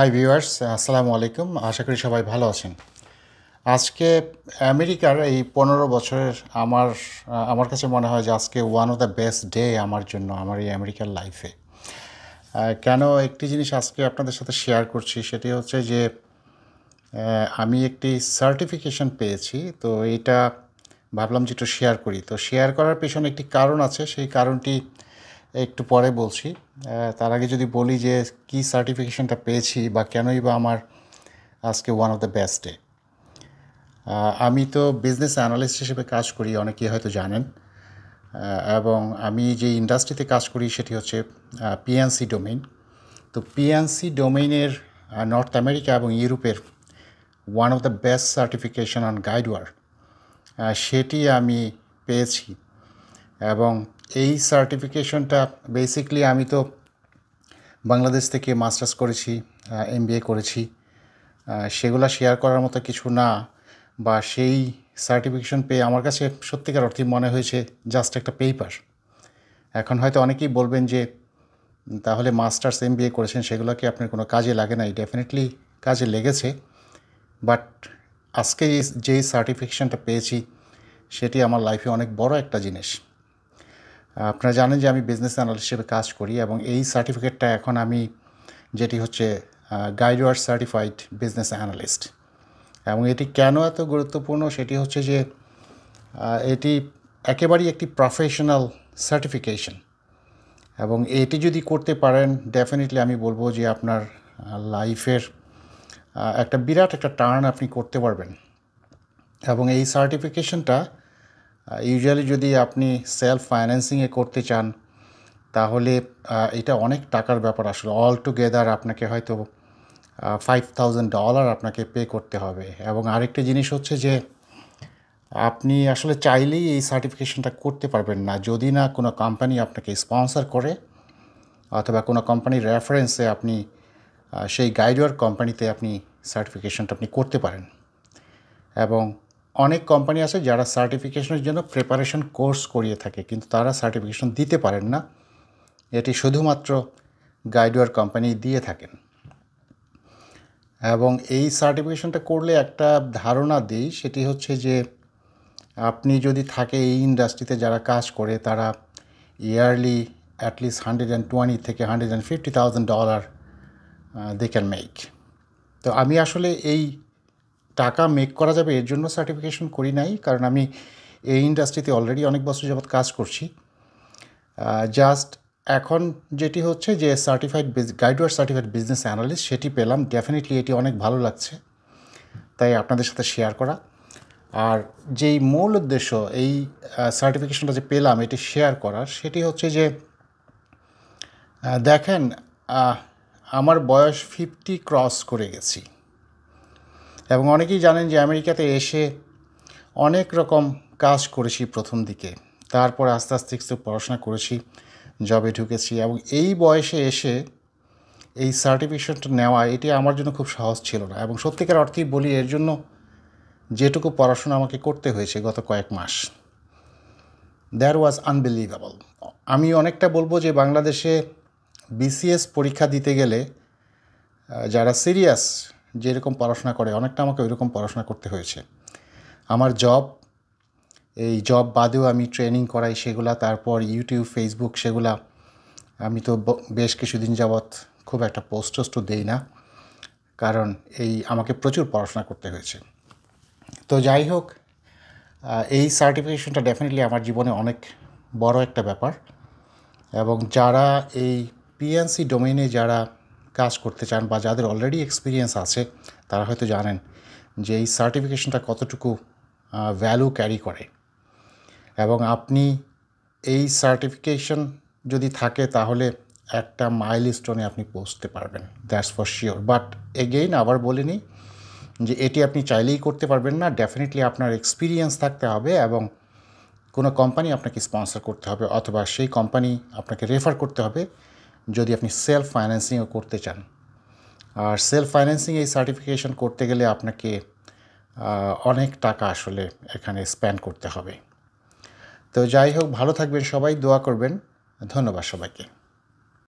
hi viewers আসসালামু আলাইকুম আশা করি সবাই ভালো আছেন আজকে আমেরিকার এই পনেরো বছরের আমার আমার কাছে মনে হয় যে আজকে one of the best day আমার জন্য আমার এই আমেরিকার লাইফে কেন একটি জিনিস আজকে আপনাদের সাথে শেয়ার করছি সেটি হচ্ছে যে আমি একটি সার্টিফিকেশন পেয়েছি তো এটা ভাবলাম যে একটু শেয়ার করি তো শেয়ার করার পেছনে একটি কারণ আছে সেই কারণটি একটু পরে বলছি তার আগে যদি বলি যে কি সার্টিফিকেশনটা পেয়েছি বা কেনই বা আমার আজকে one of the best day আমি তো বিজনেস অ্যানালিস্ট হিসেবে কাজ করি অনেকেই হয়তো জানেন এবং আমি যে ইন্ডাস্ট্রিতে কাজ করি সেটি হচ্ছে পিএনসি ডোমেইন তো পিএনসি ডোমেইনের নর্থ আমেরিকা এবং ইউরোপের one of the best certification on Guidewire সেটি আমি পেয়েছি এবং এই সার্টিফিকেশনটা বেসিকলি আমি তো বাংলাদেশ থেকে মাস্টার্স করেছি এম করেছি সেগুলো শেয়ার করার মতো কিছু না বা সেই সার্টিফিকেশন পেয়ে আমার কাছে সত্যিকার অর্থে মনে হয়েছে জাস্ট একটা পেপার এখন হয়তো অনেকেই বলবেন যে তাহলে মাস্টার্স এম করেছেন সেগুলোকে আপনার কোনো কাজে লাগে নাই ডেফিনেটলি কাজে লেগেছে বাট আজকে যেই সার্টিফিকেশনটা পেয়েছি সেটি আমার লাইফে অনেক বড় একটা জিনিস আপনারা জানেন যে আমি বিজনেস অ্যানালিস্ট হিসেবে কাজ করি এবং এই সার্টিফিকেটটা এখন আমি যেটি হচ্ছে গাইডওয়ার সার্টিফাইড বিজনেস অ্যানালিস্ট এবং এটি কেন এত গুরুত্বপূর্ণ সেটি হচ্ছে যে এটি একেবারেই একটি প্রফেশনাল সার্টিফিকেশন এবং এটি যদি করতে পারেন ডেফিনেটলি আমি বলবো যে আপনার লাইফের একটা বিরাট একটা টার্ন আপনি করতে পারবেন এবং এই সার্টিফিকেশনটা ইউজুয়ালি যদি আপনি সেলফ ফাইন্যান্সিংয়ে করতে চান তাহলে এটা অনেক টাকার ব্যাপার আসলে অল টুগেদার আপনাকে হয়তো ফাইভ থাউজেন্ড ডলার আপনাকে পে করতে হবে এবং আরেকটা জিনিস হচ্ছে যে আপনি আসলে চাইলেই এই সার্টিফিকেশনটা করতে পারবেন না যদি না কোনো কোম্পানি আপনাকে স্পন্সর করে অথবা কোনো কোম্পানির রেফারেন্সে আপনি সেই গাইডওয়ার কোম্পানিতে আপনি সার্টিফিকেশনটা আপনি করতে পারেন এবং অনেক কোম্পানি আছে যারা সার্টিফিকেশনের জন্য প্রিপারেশন কোর্স করিয়ে থাকে কিন্তু তারা সার্টিফিকেশন দিতে পারেন না এটি শুধুমাত্র গাইডওয়ার কোম্পানি দিয়ে থাকেন এবং এই সার্টিফিকেশনটা করলে একটা ধারণা দিই সেটি হচ্ছে যে আপনি যদি থাকে এই ইন্ডাস্ট্রিতে যারা কাজ করে তারা yearly at least hundred and twenty থেকে hundred and fifty thousand dollar they can make তো আমি আসলে এই টাকা মেক করা যাবে এর জন্য সার্টিফিকেশন করি নাই কারণ আমি এই ইন্ডাস্ট্রিতে অলরেডি অনেক বছর যাবৎ কাজ করছি জাস্ট এখন যেটি হচ্ছে যে certified Guidewire certified business analyst সেটি পেলাম ডেফিনেটলি এটি অনেক ভালো লাগছে তাই আপনাদের সাথে শেয়ার করা আর যেই মূল উদ্দেশ্য এই সার্টিফিকেশনটা যে পেলাম এটি শেয়ার করার সেটি হচ্ছে যে দেখেন আমার বয়স ফিফটি ক্রস করে গেছি এবং অনেকেই জানেন যে আমেরিকাতে এসে অনেক রকম কাজ করেছি প্রথম দিকে তারপর আস্তে আস্তে একটু পড়াশোনা করেছি জবে ঢুকেছি এবং এই বয়সে এসে এই সার্টিফিকেশনটা নেওয়া এটি আমার জন্য খুব সহজ ছিল না এবং সত্যিকার অর্থেই বলি এর জন্য যেটুকু পড়াশোনা আমাকে করতে হয়েছে গত কয়েক মাস দ্যার ওয়াজ আনবিলিভেবল আমি অনেকটা বলবো যে বাংলাদেশে বিসিএস পরীক্ষা দিতে গেলে যারা সিরিয়াস যেরকম পড়াশোনা করে অনেকটা আমাকে ওইরকম পড়াশোনা করতে হয়েছে আমার জব এই জব বাদেও আমি ট্রেনিং করাই সেগুলা তারপর ইউটিউব ফেসবুক সেগুলা আমি তো বেশ কিছুদিন যাবৎ খুব একটা পোস্ট টোস্ট দেই না কারণ এই আমাকে প্রচুর পড়াশোনা করতে হয়েছে তো যাই হোক এই সার্টিফিকেশনটা ডেফিনেটলি আমার জীবনে অনেক বড় একটা ব্যাপার এবং যারা এই পিএনসি ডোমেনে যারা কাজ করতে চান বা যাদের অলরেডি এক্সপিরিয়েন্স আছে তারা হয়তো জানেন যে এই সার্টিফিকেশনটা কতটুকু ভ্যালু ক্যারি করে এবং আপনি এই সার্টিফিকেশন যদি থাকে তাহলে একটা মাইল স্টোনে আপনি পৌঁছতে পারবেন that's for sure but again আবার বলে নিই যে এটি আপনি চাইলেই করতে পারবেন না ডেফিনেটলি আপনার এক্সপিরিয়েন্স থাকতে হবে এবং কোনো কোম্পানি আপনাকে স্পন্সর করতে হবে অথবা সেই কোম্পানি আপনাকে রেফার করতে হবে যদি আপনি সেলফ ফাইন্যান্সিংও করতে চান আর সেলফ ফাইন্যান্সিং এই সার্টিফিকেশন করতে গেলে আপনাকে অনেক টাকা আসলে এখানে স্প্যান্ড করতে হবে তো যাই হোক ভালো থাকবেন সবাই দোয়া করবেন ধন্যবাদ সবাইকে